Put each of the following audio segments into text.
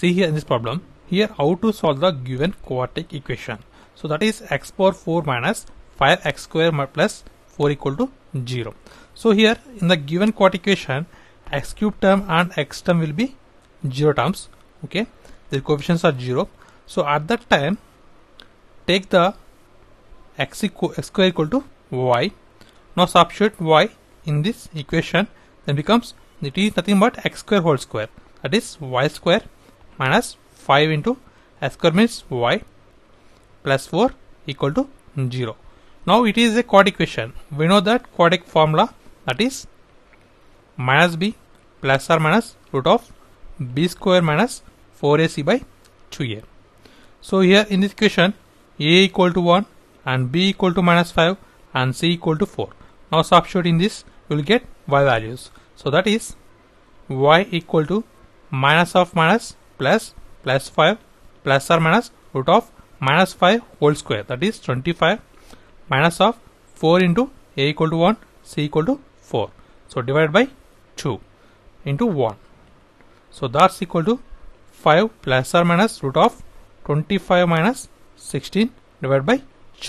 see here in this problem here how to solve the given quartic equation. So that is x power 4 minus 5x square plus 4 equal to 0. So here in the given quartic equation x cube term and x term will be 0 terms okay their coefficients are 0 so at that time take the x, equal, x square equal to y now substitute y in this equation then becomes it is nothing but x square whole square that is y square minus 5 into a square means y plus 4 equal to 0. Now it is a quadratic equation. We know that quadratic formula that is minus b plus or minus root of b square minus 4ac by 2a. So here in this equation a equal to 1 and b equal to minus 5 and c equal to 4. Now substituting this you will get y values. So that is y equal to minus of minus plus plus 5 plus or minus root of minus 5 whole square that is 25 minus of 4 into a equal to 1 c equal to 4 so divided by 2 into 1 so that's equal to 5 plus or minus root of 25 minus 16 divided by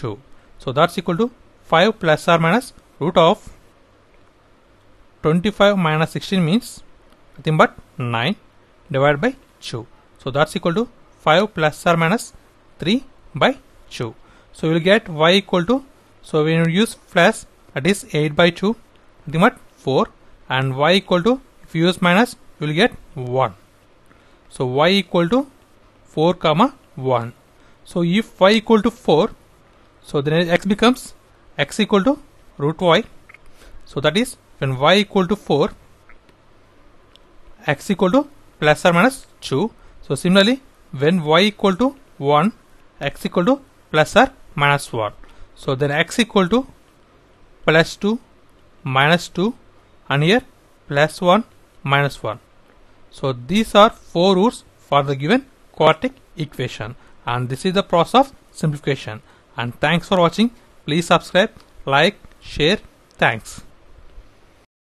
2 so that's equal to 5 plus or minus root of 25 minus 16 means nothing but 9 divided by 2. So that's equal to 5 plus or minus 3 by 2. So you will get y equal to, so when you use plus that is 8 by 2 nothing 4 and y equal to if you use minus you will get 1. So y equal to 4 comma 1. So if y equal to 4 so then x becomes x equal to root y. So that is when y equal to 4 x equal to plus or minus 2. So similarly, when y equal to 1, x equal to plus or minus 1. So then x equal to plus 2, minus 2 and here plus 1, minus 1. So these are four roots for the given quartic equation and this is the process of simplification and thanks for watching please subscribe like share thanks